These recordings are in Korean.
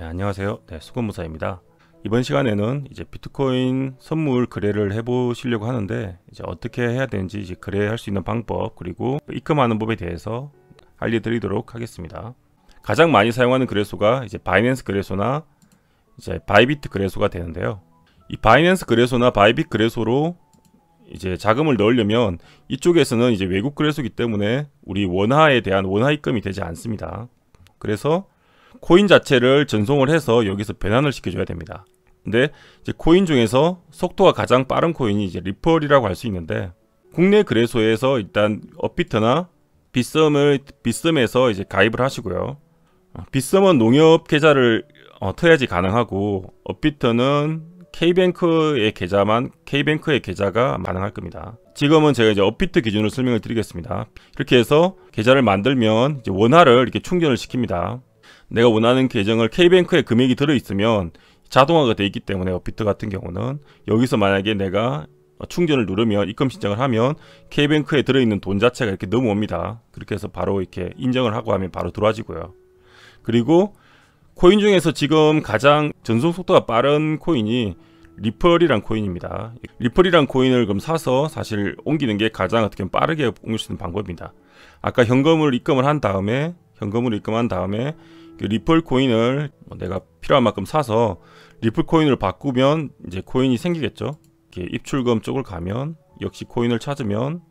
네, 안녕하세요. 네, 수건무사입니다. 이번 시간에는 이제 비트코인 선물 거래를 해보시려고 하는데 이제 어떻게 해야 되는지 이제 거래할 수 있는 방법 그리고 입금하는 법에 대해서 알려드리도록 하겠습니다. 가장 많이 사용하는 거래소가 이제 바이낸스 거래소나 이제 바이비트 거래소가 되는데요. 이 바이낸스 거래소나 바이빗 거래소로 이제 자금을 넣으려면 이쪽에서는 이제 외국 거래소기 때문에 우리 원화에 대한 원화 입금이 되지 않습니다. 그래서 코인 자체를 전송을 해서 여기서 배난을 시켜줘야 됩니다. 근데 이제 코인 중에서 속도가 가장 빠른 코인이 이제 리펄이라고 할 수 있는데 국내 거래소에서 일단 업비트나 비썸을비썸에서 이제 가입을 하시고요. 비썸은 농협 계좌를 어, 터야지 가능하고 업비트는 K뱅크의 계좌만 K뱅크의 계좌가 가능할 겁니다. 지금은 제가 이제 업비트 기준으로 설명을 드리겠습니다. 이렇게 해서 계좌를 만들면 원화를 이렇게 충전을 시킵니다. 내가 원하는 계정을 K뱅크에 금액이 들어있으면 자동화가 돼 있기 때문에 업비트 같은 경우는 여기서 만약에 내가 충전을 누르면 입금 신청을 하면 K뱅크에 들어있는 돈 자체가 이렇게 넘어옵니다. 그렇게 해서 바로 이렇게 인정을 하고 하면 바로 들어와지고요. 그리고 코인 중에서 지금 가장 전송 속도가 빠른 코인이 리펄이란 코인입니다. 리펄이란 코인을 그럼 사서 사실 옮기는 게 가장 어떻게 빠르게 옮길 수 있는 방법입니다. 아까 현금을 입금을 한 다음에 현금을 입금한 다음에 그 리플 코인을 뭐 내가 필요한 만큼 사서 리플 코인을 바꾸면 이제 코인이 생기겠죠. 이렇게 입출금 쪽을 가면 역시 코인을 찾으면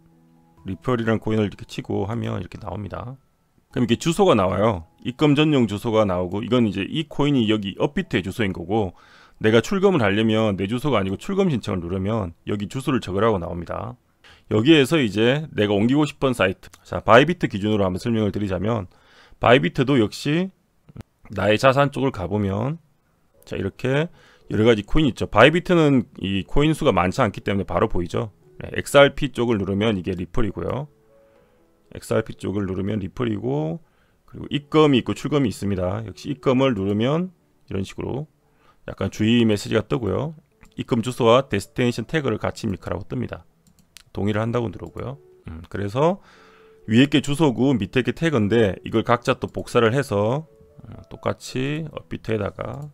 리플이란 코인을 이렇게 치고 하면 이렇게 나옵니다. 그럼 이렇게 주소가 나와요. 입금 전용 주소가 나오고 이건 이제 이 코인이 여기 업비트의 주소인 거고 내가 출금을 하려면 내 주소가 아니고 출금 신청을 누르면 여기 주소를 적으라고 나옵니다. 여기에서 이제 내가 옮기고 싶은 사이트 자 바이비트 기준으로 한번 설명을 드리자면 바이비트도 역시 나의 자산 쪽을 가보면 자 이렇게 여러가지 코인 있죠 바이비트는 이 코인 수가 많지 않기 때문에 바로 보이죠 네, XRP 쪽을 누르면 이게 리플이고요 XRP 쪽을 누르면 리플이고 그리고 입금이 있고 출금이 있습니다 역시 입금을 누르면 이런 식으로 약간 주의 메시지가 뜨고요 입금 주소와 데스테이션 태그를 같이 입 밀크라고 뜹니다 동의를 한다고 누르고요 음, 그래서 위에 게 주소고 밑에 게 태그인데 이걸 각자 또 복사를 해서 어, 똑같이 업비트에다가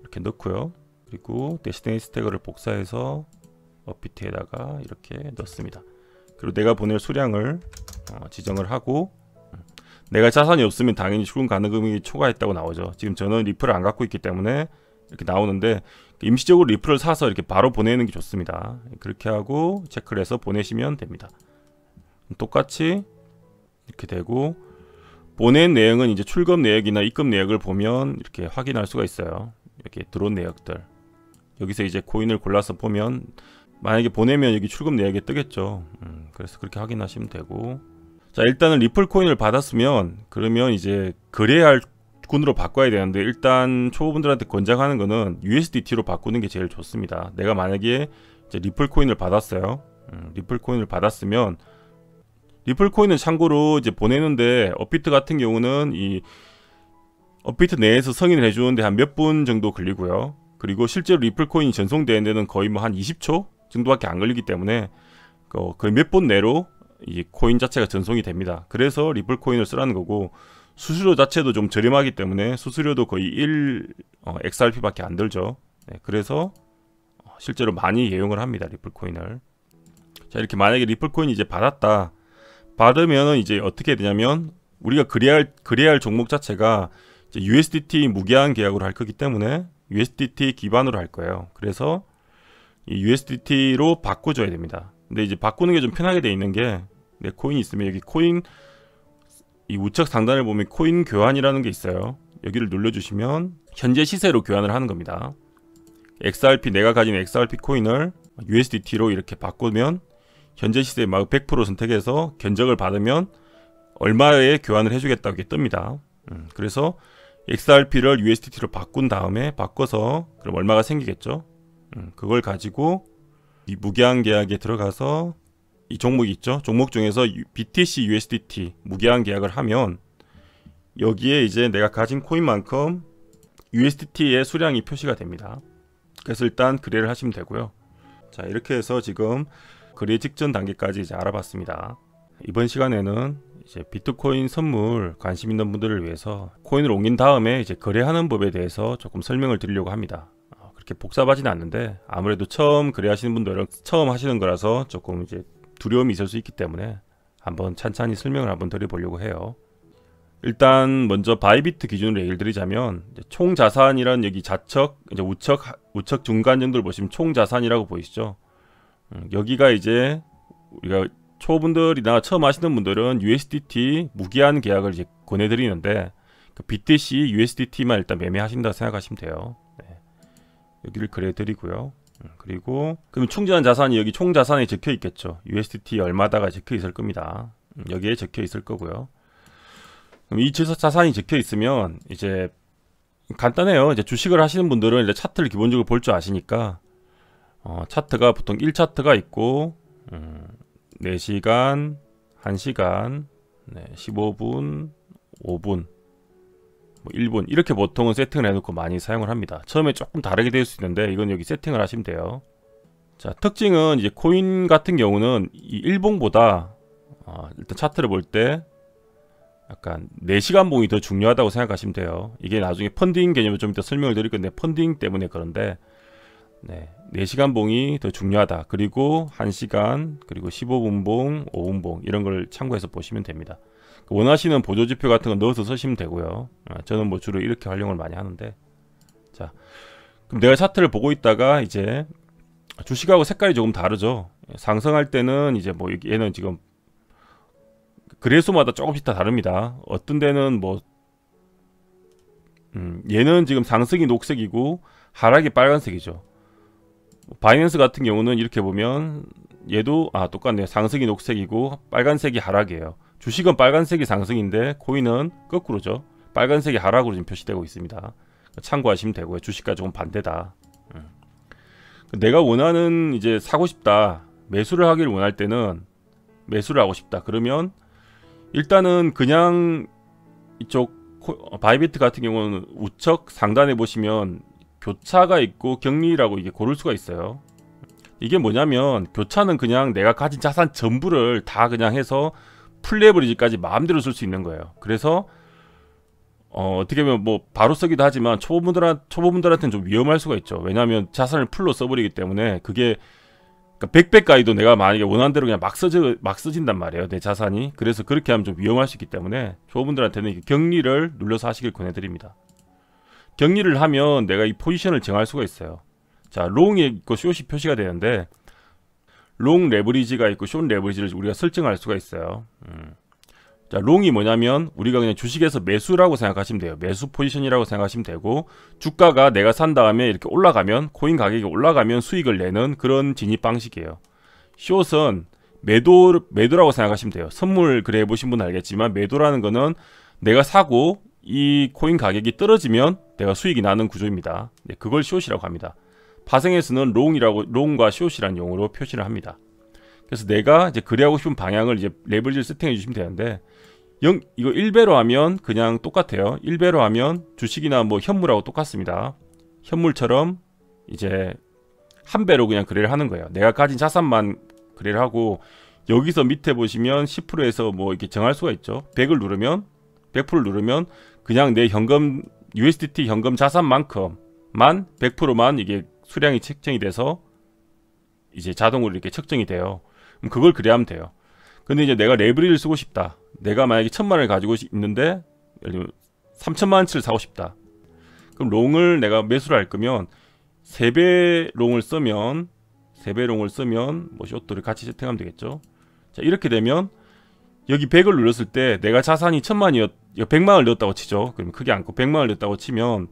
이렇게 넣고요 그리고 데시네이스 태그를 복사해서 업비트에다가 이렇게 넣습니다 그리고 내가 보낼 수량을 어, 지정을 하고 음, 내가 자산이 없으면 당연히 출금 가능금이 초과했다고 나오죠 지금 저는 리플을 안 갖고 있기 때문에 이렇게 나오는데 임시적으로 리플을 사서 이렇게 바로 보내는 게 좋습니다 그렇게 하고 체크를 해서 보내시면 됩니다 똑같이 이렇게 되고 보낸 내역은 이제 출금 내역이나 입금 내역을 보면 이렇게 확인할 수가 있어요. 이렇게 들어온 내역들. 여기서 이제 코인을 골라서 보면 만약에 보내면 여기 출금 내역이 뜨겠죠. 음, 그래서 그렇게 확인하시면 되고 자 일단은 리플 코인을 받았으면 그러면 이제 그래야 할 군으로 바꿔야 되는데 일단 초보분들한테 권장하는 거는 USDT로 바꾸는 게 제일 좋습니다. 내가 만약에 리플 코인을 받았어요. 음, 리플 코인을 받았으면 리플 코인은 참고로 이제 보내는데 업비트 같은 경우는 이 업비트 내에서 승인을 해주는데 한 몇 분 정도 걸리고요. 그리고 실제로 리플 코인이 전송되는 데는 거의 뭐 한 20초 정도밖에 안 걸리기 때문에 어, 그, 거의 그 몇분 내로 이 코인 자체가 전송이 됩니다. 그래서 리플 코인을 쓰라는 거고 수수료 자체도 좀 저렴하기 때문에 수수료도 거의 1 어, XRP밖에 안 들죠. 네, 그래서 어, 실제로 많이 이용을 합니다. 리플 코인을. 자 이렇게 만약에 리플 코인 이제 받았다. 받으면은 이제 어떻게 되냐면 우리가 그래야 할, 그래야 할 종목 자체가 USDT 무제한 계약으로 할 거기 때문에 USDT 기반으로 할 거예요. 그래서 이 USDT로 바꿔줘야 됩니다. 근데 이제 바꾸는 게 좀 편하게 돼 있는 게 내 코인이 있으면 여기 코인 이 우측 상단을 보면 코인 교환이라는 게 있어요. 여기를 눌러주시면 현재 시세로 교환을 하는 겁니다. XRP 내가 가진 XRP 코인을 USDT로 이렇게 바꾸면 현재 시세 막100% 선택해서 견적을 받으면 얼마에 교환을 해주겠다고 이렇게 뜹니다. 음, 그래서 XRP를 USDT로 바꾼 다음에 바꿔서 그럼 얼마가 생기겠죠? 음, 그걸 가지고 이무기한 계약에 들어가서 이 종목이 있죠. 종목 중에서 BTC USDT 무기한 계약을 하면 여기에 이제 내가 가진 코인만큼 USDT의 수량이 표시가 됩니다. 그래서 일단 그래를 하시면 되고요. 자 이렇게 해서 지금 거래 직전 단계까지 이제 알아봤습니다. 이번 시간에는 이제 비트코인 선물 관심 있는 분들을 위해서 코인을 옮긴 다음에 이제 거래하는 법에 대해서 조금 설명을 드리려고 합니다. 어, 그렇게 복잡하진 않는데 아무래도 처음 거래하시는 분들은 처음 하시는 거라서 조금 이제 두려움이 있을 수 있기 때문에 한번 찬찬히 설명을 한번 드려보려고 해요. 일단 먼저 바이비트 기준으로 얘기를 드리자면 총 자산이란 여기 좌측, 이제 우측, 우측 중간 정도를 보시면 총 자산이라고 보이시죠? 음, 여기가 이제 우리가 초보분들이나 처음 하시는 분들은 USDT 무기한 계약을 이제 권해드리는데 그 BTC USDT만 일단 매매하신다 생각하시면 돼요. 네. 여기를 그려드리고요. 음, 그리고 그럼 충전한 자산이 여기 총 자산에 적혀 있겠죠. USDT 얼마다가 적혀 있을 겁니다. 음, 여기에 적혀 있을 거고요. 그럼 이 자산이 적혀 있으면 이제 간단해요. 이제 주식을 하시는 분들은 이제 차트를 기본적으로 볼 줄 아시니까 어, 차트가 보통 1차트가 있고 음, 4시간, 1시간, 네, 15분, 5분, 뭐 1분 이렇게 보통은 세팅을 해놓고 많이 사용을 합니다. 처음에 조금 다르게 될 수 있는데 이건 여기 세팅을 하시면 돼요. 자 특징은 이제 코인 같은 경우는 이 일봉보다 어, 일단 차트를 볼 때 약간 4시간 봉이 더 중요하다고 생각하시면 돼요. 이게 나중에 펀딩 개념을 좀 이따 설명을 드릴 건데 펀딩 때문에 그런데 네, 4시간 봉이 더 중요하다. 그리고 1시간, 그리고 15분 봉, 5분 봉 이런 걸 참고해서 보시면 됩니다. 그 원하시는 보조지표 같은 거 넣어서 쓰시면 되고요. 어, 저는 뭐 주로 이렇게 활용을 많이 하는데 자, 그럼 내가 차트를 보고 있다가 이제 주식하고 색깔이 조금 다르죠. 상승할 때는 이제 뭐 얘는 지금 그래소마다 조금씩 다 다릅니다. 어떤 데는 뭐 음, 얘는 지금 상승이 녹색이고 하락이 빨간색이죠. 바이낸스 같은 경우는 이렇게 보면 얘도 아 똑같네요. 상승이 녹색이고 빨간색이 하락이에요. 주식은 빨간색이 상승인데 코인은 거꾸로죠. 빨간색이 하락으로 지금 표시되고 있습니다. 참고하시면 되고요. 주식과 조금 반대다. 음. 내가 원하는 이제 사고 싶다. 매수를 하길 원할 때는 매수를 하고 싶다. 그러면 일단은 그냥 이쪽 바이비트 같은 경우는 우측 상단에 보시면 교차가 있고 격리라고 이게 고를 수가 있어요 이게 뭐냐면 교차는 그냥 내가 가진 자산 전부를 다 그냥 해서 풀레버리지까지 마음대로 쓸 수 있는 거예요 그래서 어, 어떻게 보면 뭐 바로 쓰기도 하지만 초보분들한 초보분들한테는 좀 위험할 수가 있죠 왜냐하면 자산을 풀로 써버리기 때문에 그게 그러니까 100배 가이도 내가 만약에 원하는 대로 그냥 막, 써지, 막 써진단 말이에요 내 자산이 그래서 그렇게 하면 좀 위험할 수 있기 때문에 초보분들한테는 격리를 눌러서 하시길 권해드립니다 격리를 하면 내가 이 포지션을 정할 수가 있어요 자 롱이 있고 숏이 표시가 되는데 롱 레버리지가 있고 숏 레버리지를 우리가 설정할 수가 있어요 음. 자 롱이 뭐냐면 우리가 그냥 주식에서 매수라고 생각하시면 돼요 매수 포지션이라고 생각하시면 되고 주가가 내가 산 다음에 이렇게 올라가면 코인 가격이 올라가면 수익을 내는 그런 진입 방식이에요 숏은 매도, 매도라고 생각하시면 돼요 선물 그래 보신 분 알겠지만 매도라는 거는 내가 사고 이 코인 가격이 떨어지면 내가 수익이 나는 구조입니다. 네, 그걸 숏이라고 합니다. 파생에서는 롱이라고 롱과 숏이라는 용어로 표시를 합니다. 그래서 내가 이제 그리하고 싶은 방향을 이제 레버리 세팅해 주시면 되는데 0, 이거 1배로 하면 그냥 똑같아요. 1배로 하면 주식이나 뭐 현물하고 똑같습니다. 현물처럼 이제 한 배로 그냥 거래를 하는 거예요. 내가 가진 자산만 거래를 하고 여기서 밑에 보시면 10%에서 뭐 이렇게 정할 수가 있죠. 100을 누르면 100%를 누르면 그냥 내 현금 USDT 현금 자산만큼만 100%만 이게 수량이 책정이 돼서 이제 자동으로 이렇게 측정이 돼요. 그럼 그걸 그래야 하면 돼요. 근데 이제 내가 레브리를 쓰고 싶다. 내가 만약에 천만 원을 가지고 있는데 예를 들면 3천만 원치를 사고 싶다. 그럼 롱을 내가 매수를 할 거면 3배 롱을 쓰면 3배 롱을 쓰면 뭐 쇼트를 같이 세팅하면 되겠죠. 자 이렇게 되면 여기 100을 눌렀을 때 내가 자산이 1000만이었 100만을 넣었다고 치죠. 그럼 크게 않고 100만을 넣었다고 치면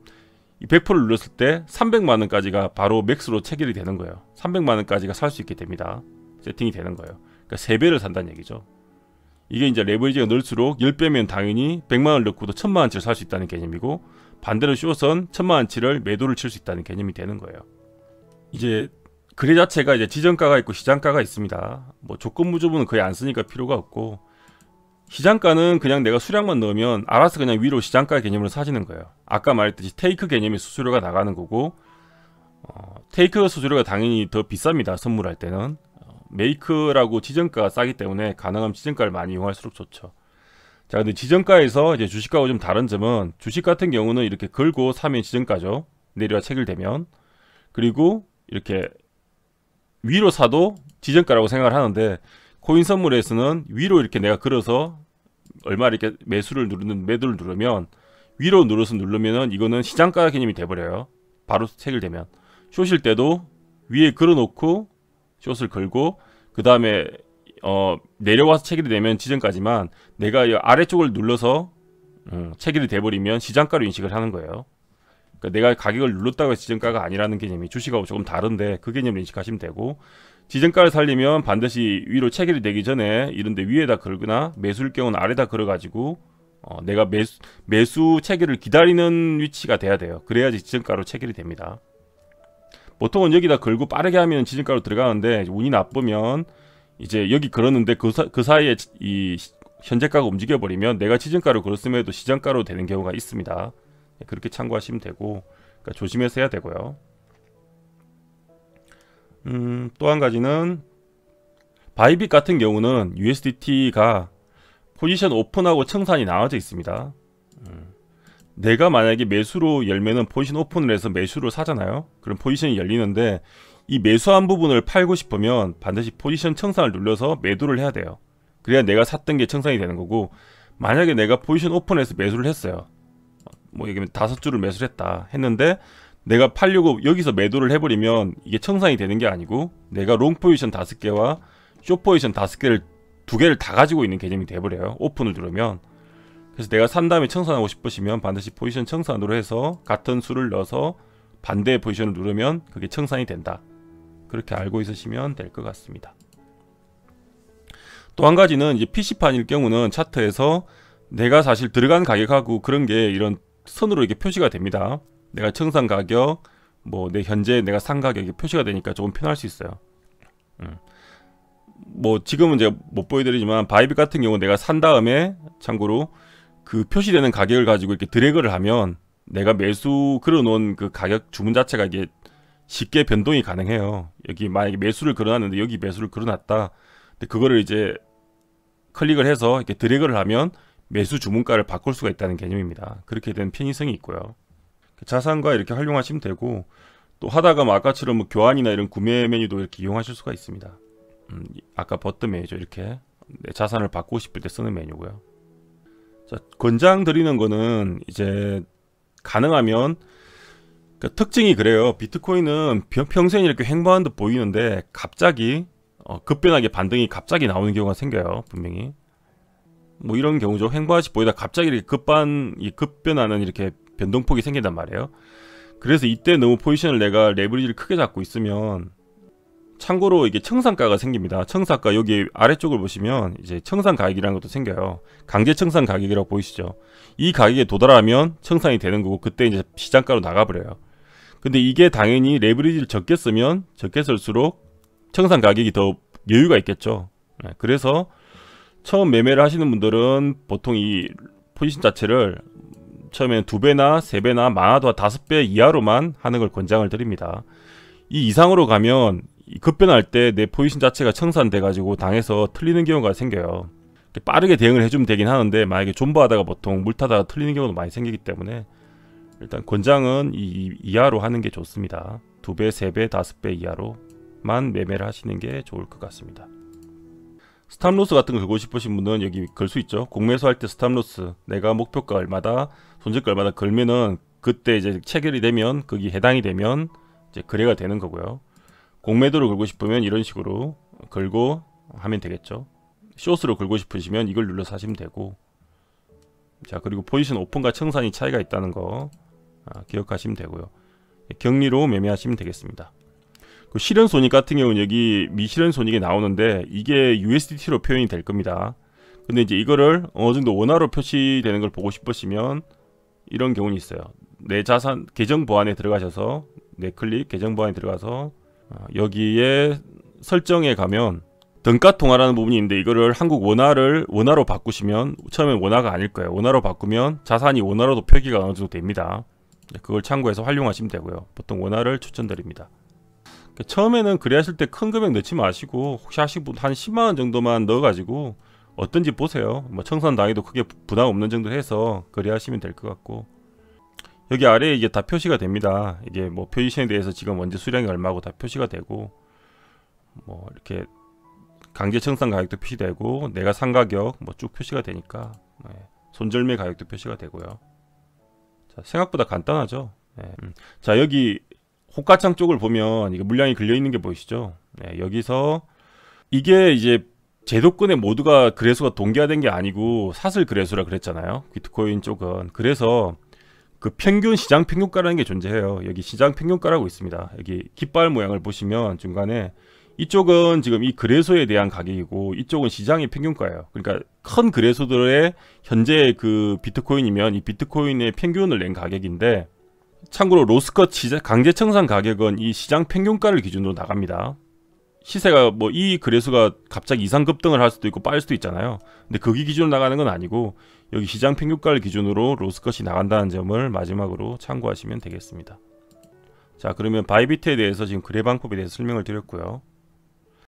100%를 눌렀을 때 300만 원까지가 바로 맥스로 체결이 되는 거예요. 300만 원까지가 살 수 있게 됩니다. 세팅이 되는 거예요. 그러니까 3배를 산다는 얘기죠. 이게 이제 레버리지가 늘수록 10배면 당연히 100만 원을 넣고도 1000만 원치를 살 수 있다는 개념이고 반대로 워선 1000만 원치를 매도를 칠 수 있다는 개념이 되는 거예요. 이제 그래 자체가 이제 지정가가 있고 시장가가 있습니다. 뭐조건무조분는 거의 안 쓰니까 필요가 없고 시장가는 그냥 내가 수량만 넣으면 알아서 그냥 위로 시장가 개념으로 사지는 거예요. 아까 말했듯이 테이크 개념의 수수료가 나가는 거고 어, 테이크 수수료가 당연히 더 비쌉니다. 선물할 때는 어, 메이크라고 지정가가 싸기 때문에 가능한 지정가를 많이 이용할수록 좋죠. 자 근데 지정가에서 이제 주식하고 좀 다른 점은 주식 같은 경우는 이렇게 걸고 사면 지정가죠. 내려와 체결되면 그리고 이렇게 위로 사도 지정가라고 생각을 하는데 코인 선물에서는 위로 이렇게 내가 그려서 얼마 이렇게 매수를 누르는 매도를 누르면 위로 눌러서 누르면은 이거는 시장가 개념이 돼버려요. 바로 책을 되면 쇼실 때도 위에 걸어놓고 숏을 걸고 그 다음에 어, 내려와서 체결이 되면 지점까지만 내가 이 아래쪽을 눌러서 음, 어, 체결이 돼버리면 시장가로 인식을 하는 거예요. 그러니까 내가 가격을 눌렀다고 지점가가 아니라는 개념이 주식하고 조금 다른데 그 개념을 인식하시면 되고 지정가를 살리면 반드시 위로 체결이 되기 전에 이런데 위에다 걸거나 매수일 경우는 아래다 걸어가지고 어, 내가 매수, 매수 체결을 기다리는 위치가 돼야 돼요. 그래야지 지정가로 체결이 됩니다. 보통은 여기다 걸고 빠르게 하면 지정가로 들어가는데 운이 나쁘면 이제 여기 걸었는데 그, 사, 그 사이에 이 현재가가 움직여버리면 내가 지정가로 걸었음에도 시장가로 되는 경우가 있습니다. 예, 그렇게 참고하시면 되고 그러니까 조심해서 해야 되고요. 음, 또 한 가지는 바이빗 같은 경우는 USDT가 포지션 오픈하고 청산이 나눠져 있습니다. 음. 내가 만약에 매수로 열면은 포지션 오픈을 해서 매수를 사잖아요. 그럼 포지션이 열리는데 이 매수한 부분을 팔고 싶으면 반드시 포지션 청산을 눌러서 매도를 해야 돼요. 그래야 내가 샀던 게 청산이 되는 거고 만약에 내가 포지션 오픈해서 매수를 했어요. 뭐 이게 다섯 줄을 매수를 했다 했는데 내가 팔려고 여기서 매도를 해버리면 이게 청산이 되는 게 아니고 내가 롱 포지션 다섯 개와 쇼 포지션 다섯 개를 두 개를 다 가지고 있는 개념이 돼버려요. 오픈을 누르면 그래서 내가 산 다음에 청산하고 싶으시면 반드시 포지션 청산으로 해서 같은 수를 넣어서 반대의 포지션을 누르면 그게 청산이 된다. 그렇게 알고 있으시면 될 것 같습니다. 또 한 가지는 이제 PC판일 경우는 차트에서 내가 사실 들어간 가격하고 그런 게 이런 선으로 이렇게 표시가 됩니다. 내가 청산 가격, 뭐 내 현재 내가 산 가격이 표시가 되니까 조금 편할 수 있어요. 음. 뭐 지금은 제가 못 보여드리지만 바이비 같은 경우 내가 산 다음에 참고로 그 표시되는 가격을 가지고 이렇게 드래그를 하면 내가 매수 걸어놓은 그 가격 주문 자체가 이게 쉽게 변동이 가능해요. 여기 만약에 매수를 걸어놨는데 여기 매수를 걸어놨다. 근데 그거를 이제 클릭을 해서 이렇게 드래그를 하면 매수 주문가를 바꿀 수가 있다는 개념입니다. 그렇게 된 편의성이 있고요. 그 자산과 이렇게 활용하시면 되고 또 하다가 뭐 아까처럼 뭐 교환이나 이런 구매 메뉴도 이렇게 이용하실 수가 있습니다. 음, 아까 버튼 메뉴죠. 이렇게 내 네, 자산을 바고 싶을 때 쓰는 메뉴고요. 자, 권장 드리는 거는 이제 가능하면 그 특징이 그래요. 비트코인은 평생 이렇게 횡보한 듯 보이는데 갑자기 어, 급변하게 반등이 갑자기 나오는 경우가 생겨요. 분명히. 뭐 이런 경우죠. 횡보하듯 보이다 갑자기 이렇게 급반, 급변하는 이렇게 변동폭이 생긴단 말이에요 그래서 이때 너무 포지션을 내가 레버리지를 크게 잡고 있으면 참고로 이게 청산가가 생깁니다 청산가 여기 아래쪽을 보시면 이제 청산 가격이라는 것도 생겨요 강제 청산 가격이라고 보이시죠 이 가격에 도달하면 청산이 되는 거고 그때 이제 시장가로 나가버려요 근데 이게 당연히 레버리지를 적게 쓰면 적게 쓸수록 청산 가격이 더 여유가 있겠죠 네, 그래서 처음 매매를 하시는 분들은 보통 이 포지션 자체를 처음에는 두배나세배나 많아도 다섯 배 이하로만 하는 걸 권장을 드립니다. 이 이상으로 가면 급변할 때 내 포지션 자체가 청산돼가지고 당해서 틀리는 경우가 생겨요. 빠르게 대응을 해주면 되긴 하는데 만약에 존버하다가 보통 물타다가 틀리는 경우도 많이 생기기 때문에 일단 권장은 이 이하로 하는 게 좋습니다. 두배세배 다섯 배 이하로만 매매를 하시는 게 좋을 것 같습니다. 스탑로스 같은 거 걸고 싶으신 분은 여기 걸 수 있죠. 공매수 할 때 스탑로스 내가 목표가 얼마다 손질가 얼마나 걸면은 그때 이제 체결이 되면 거기 해당이 되면 이제 거래가 되는 거고요. 공매도를 걸고 싶으면 이런 식으로 걸고 하면 되겠죠. 쇼스로 걸고 싶으시면 이걸 눌러서 하시면 되고 자 그리고 포지션 오픈과 청산이 차이가 있다는 거 아, 기억하시면 되고요. 예, 격리로 매매하시면 되겠습니다. 그 실현 손익 같은 경우는 여기 미실현 손익이 나오는데 이게 USDT로 표현이 될 겁니다. 근데 이제 이거를 어느 정도 원화로 표시되는 걸 보고 싶으시면 이런 경우는 있어요. 내 자산 계정 보안에 들어가셔서 내 클릭 계정 보안에 들어가서 어, 여기에 설정에 가면 등가 통화라는 부분이 있는데 이거를 한국 원화를 원화로 바꾸시면 처음엔 원화가 아닐 거예요. 원화로 바꾸면 자산이 원화로도 표기가 어느 정도 됩니다. 네, 그걸 참고해서 활용하시면 되고요. 보통 원화를 추천드립니다. 그러니까 처음에는 그래 하실 때 큰 금액 넣지 마시고 혹시 하시는 한 10만원 정도만 넣어가지고 어떤지 보세요 뭐 청산 난이도 크게 부담 없는 정도 해서 거래하시면 될 것 같고 여기 아래에 이게 다 표시가 됩니다 이게 뭐 표지션에 대해서 지금 언제 수량이 얼마고 다 표시가 되고 뭐 이렇게 강제 청산 가격도 표시되고 내가 산 가격 뭐 쭉 표시가 되니까 네. 손절매 가격도 표시가 되고요 자, 생각보다 간단하죠 네. 음. 자 여기 호가창 쪽을 보면 이게 물량이 걸려 있는 게 보이시죠 네, 여기서 이게 이제 제도권의 모두가 그래서가 동기화된 게 아니고 사슬 그래서라 그랬잖아요. 비트코인 쪽은. 그래서 그 평균 시장 평균가라는 게 존재해요. 여기 시장 평균가라고 있습니다. 여기 깃발 모양을 보시면 중간에 이쪽은 지금 이 그래소에 대한 가격이고 이쪽은 시장의 평균가예요. 그러니까 큰 그래소들의 현재 그 비트코인이면 이 비트코인의 평균을 낸 가격인데 참고로 로스컷 강제청산 가격은 이 시장 평균가를 기준으로 나갑니다. 시세가 뭐 이 그래수가 갑자기 이상 급등을 할 수도 있고 빠질 수도 있잖아요. 근데 거기 기준으로 나가는 건 아니고 여기 시장 평균가를 기준으로 로스컷이 나간다는 점을 마지막으로 참고하시면 되겠습니다. 자 그러면 바이비트에 대해서 지금 그래방법에 대해서 설명을 드렸고요.